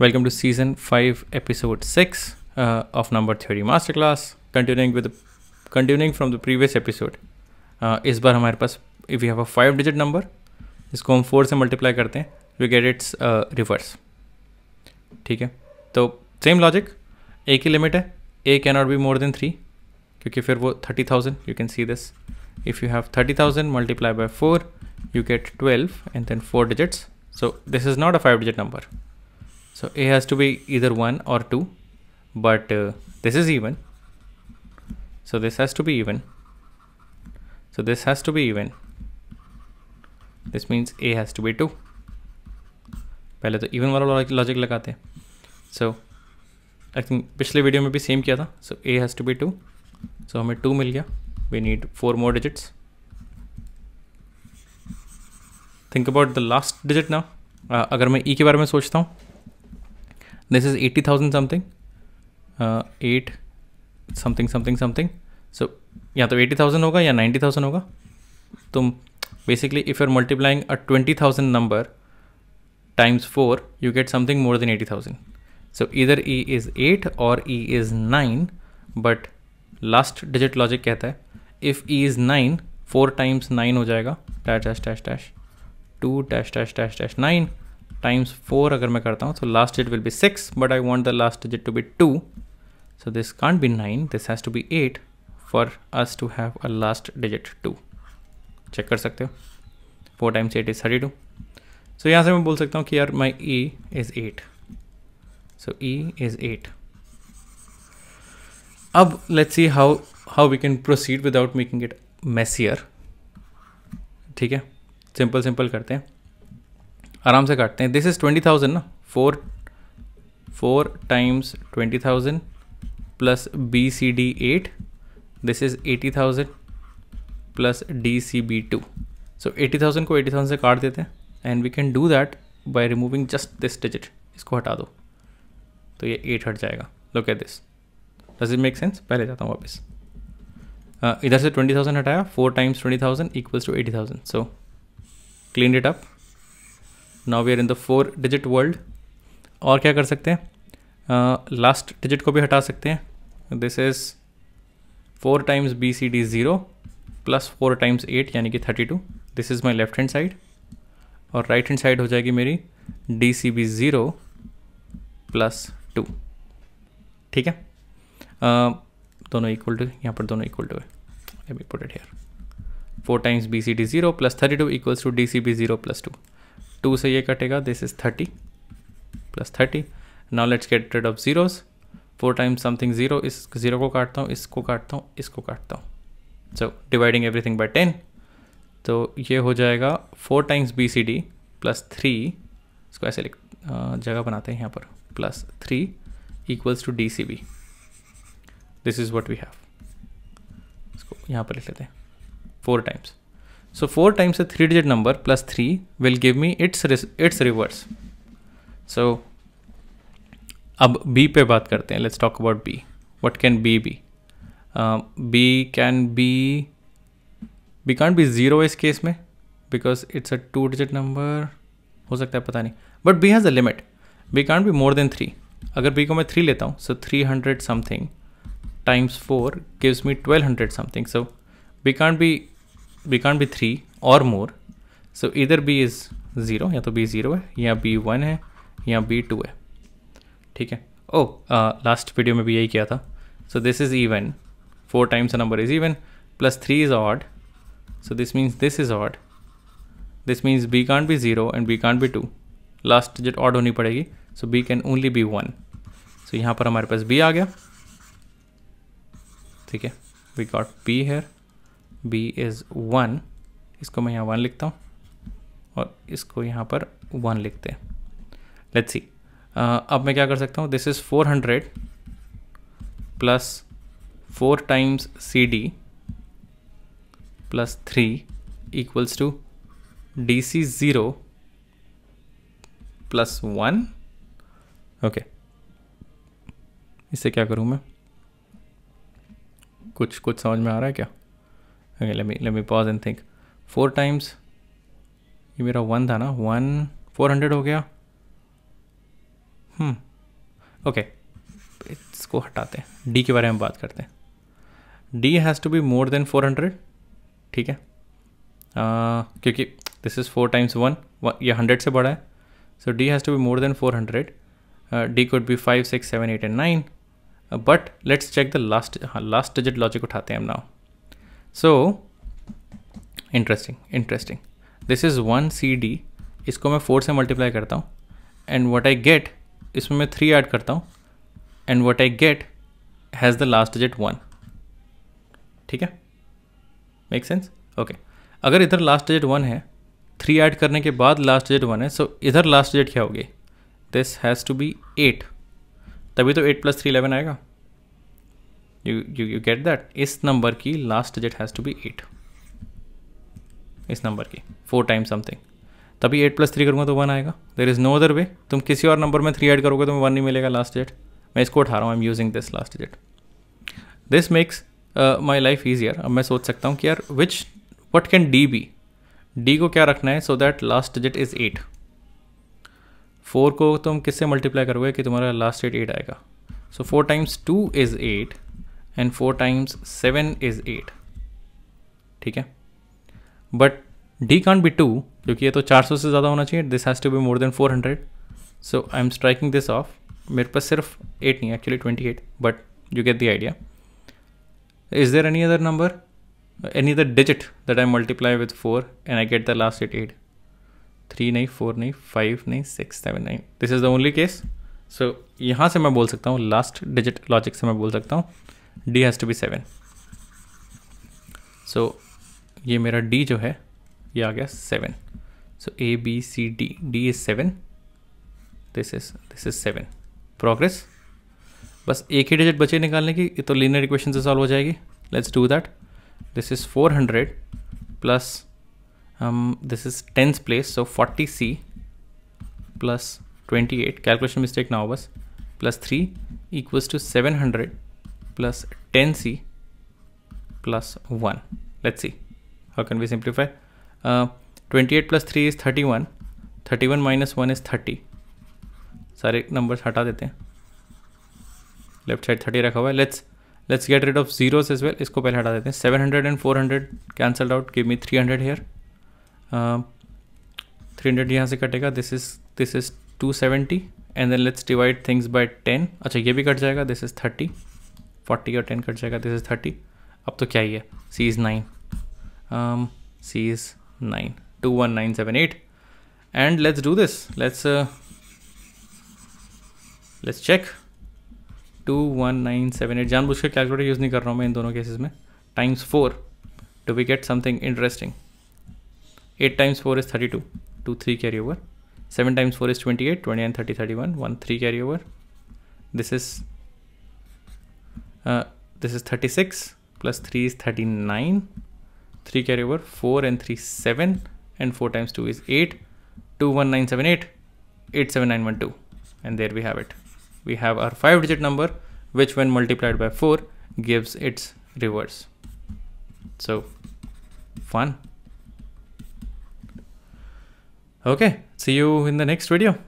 Welcome to season five episode six of number theory master class continuing with continuing from the previous episode इस बार हमारे पास if you have a five digit number इसको हम four से multiply करते हैं वी गेट इट्स रिवर्स ठीक है तो सेम लॉजिक ए की लिमिट है a can not be more than three क्योंकि फिर वो thirty thousand you can see this if you have thirty thousand multiply by four you get twelve and then four digits so this is not a five digit number so a has to be either 1 or 2 but uh, this is even so this has to be even so this has to be even this means a has to be 2 पहले तो even वाला logic लगाते हैं सो I think पिछले video में भी same किया था so a has to be two so हमें टू मिल गया we need four more digits think about the last digit ना अगर मैं ई e के बारे में सोचता हूँ this is eighty thousand something eight something something something so या तो एटी थाउजेंड होगा या नाइन्टी थाउजेंड होगा तुम basically if you are multiplying a twenty thousand number times four you get something more than eighty thousand so इधर E is eight और E is nine but last digit logic कहता है if E is nine four times nine हो जाएगा dash dash dash dash two dash dash dash dash nine times four अगर मैं करता हूँ तो last digit will be six but I want the last digit to be two so this can't be nine this has to be eight for us to have a last digit two check कर सकते हो four times eight is thirty two so यहाँ से मैं बोल सकता हूँ कि यार my E is eight so E is eight अब let's see how how we can proceed without making it messier ठीक है सिंपल सिंपल करते हैं आराम से काटते हैं दिस इज़ ट्वेंटी थाउजेंड ना four four times twenty thousand plus B C D eight this is eighty thousand plus D C B two so eighty thousand को एटी थाउजेंड से काट देते हैं and we can do that by removing just this digit इसको हटा दो तो ये एट हट जाएगा look at this does it make sense पहले जाता हूँ वापस इधर से ट्वेंटी थाउजेंड हटाया four times twenty thousand equals to eighty thousand so clean it up now we are in the four digit world और क्या कर सकते हैं लास्ट uh, डिजिट को भी हटा सकते हैं this is four times B C D zero plus four times eight यानी कि thirty two this is my left hand side और राइट हैंड साइड हो जाएगी मेरी D C B zero plus two ठीक है uh, दोनों इक्वल टू यहाँ पर दोनों इक्वल टू है four times B C D zero plus thirty two equals to D C B zero plus two two से ये कटेगा this is thirty plus thirty now let's get rid of zeros four times something zero इस zero को काटता हूँ इसको काटता हूँ इसको काटता हूँ so dividing everything by ten तो ये हो जाएगा four times B C D plus three इसको ऐसे लिख जगह बनाते हैं यहाँ पर plus three equals to D C B this is what we have इसको यहाँ पर लिख लेते हैं four times So 4 times a 3 digit number plus 3 will give me its its reverse. So ab B pe baat karte hain. Let's talk about B. What can B be? Uh, B can be B can't be zero is case mein because it's a two digit number Ho sakta hai pata nahi. But B has a limit. B can't be more than 3. Agar B ko main 3 leta हूँ so 300 something times 4 gives me 1200 something. So something B can't be B can't be three और more सो इधर B is zero या तो be zero है या B one है या B to है ठीक है ओ लास्ट वीडियो में भी यही किया था so this is even four times a number is even plus three is odd so this means this is odd this means B can't be zero and B can't be two last digit odd होनी पड़ेगी so B can only be one so यहाँ पर हमारे पास बी आ गया ठीक है we got B here B is one इसको मैं यहाँ वन लिखता हूँ और इसको यहाँ पर वन लिखते हैं लेट्स सी uh, अब मैं क्या कर सकता हूँ this is four hundred plus four times C D plus three equals to D C zero plus one okay इससे क्या करूँ मैं कुछ कुछ समझ में आ रहा है क्या okay let me let me pause and think four times ये मेरा वन था ना वन फोर हंड्रेड हो गया ओके hmm. इसको हटाते हैं डी के बारे में बात करते हैं D has to be more than four hundred ठीक है uh, क्योंकि this is four times one ये हंड्रेड से बड़ा है so D has to be more than four hundred D could be five six seven eight and nine but let's check the last last digit logic उठाते हैं हम now so interesting interesting this is one C D इसको मैं four से multiply करता हूँ and what I gate इसमें मैं थ्री ऐड करता हूँ and what I get has the last digit one ठीक है मेक सेंस ओके अगर इधर लास्ट डिजिट वन है थ्री ऐड करने के बाद लास्ट डिजिट वन है सो so इधर लास्ट डिजिट क्या होगी this has to be eight तभी तो एट प्लस थ्री इलेवन आएगा you, you, you get that इस number की last digit has to be eight इस number की फोर times something तभी एट प्लस थ्री करूँगा तो वन आएगा there is no other way तुम किसी और नंबर में थ्री ऐड करोगे तो तुम्हें वन नहीं मिलेगा लास्ट डिजिट मैं इसको उठा रहा हूँ I am using this last digit this makes my life easier अब मैं सोच सकता हूँ कि यार which what can D be D को क्या रखना है so that last digit is eight four को तुम किससे मल्टीप्लाई करोगे कि तुम्हारा लास्ट डेट एट आएगा so four times two is eight and four times seven is eight ठीक है but D can't be two क्योंकि ये तो 400 से ज़्यादा होना चाहिए this has to be more than 400 so I am striking this off मेरे पास सिर्फ एट नहीं actually twenty eight but you get the idea is there any other number any other digit that I multiply with four and I get the last eight eight three नहीं four नहीं five नहीं six seven nine this is the only case so यहाँ से मैं बोल सकता हूँ last digit logic से मैं बोल सकता हूँ d has to be seven so ये मेरा d जो है ये आ गया seven so a b c d d is seven this is this is seven progress बस एक ही डिजिट बचे निकालने की तो लीनियर इक्वेशन से सॉल्व हो जाएगी let's do that this is 400 plus this is tenth place so forty C plus twenty eight calculation mistake ना हो बस plus three equals to seven hundred plus 10c plus 1. Let's see. How can we simplify? Uh, 28 plus 3 is 31. 31 minus 1 is 30. सारे numbers हटा देते हैं left side thirty रखा हुआ है let's let's get rid of zeros as well इसको पहले हटा देते हैं seven hundred and four hundred cancelled out give me three hundred here three hundred यहाँ से कटेगा this is this is two seventy and then let's divide things by ten अच्छा ये भी कट जाएगा दिस इज थर्टी फोर्टी और ten कट जाएगा दिस इज़ थर्टी अब तो क्या ही है C is nine C is nine two one nine seven eight and let's do this let's let's check two one nine seven eight जानबूझ के कैलकुलेटर यूज़ नहीं कर रहा हूँ मैं इन दोनों केसेस में times four two we get something interesting eight times four is thirty two two three carry over seven times four is twenty eight twenty and thirty thirty one one three carry over this is Uh, this is 36 plus 3 is 39 3 carry over 4 and 3 7 and 4 times 2 is 8 21978 87912 and there we have it we have our five digit number which when multiplied by 4 gives its reverse so fun okay see you in the next video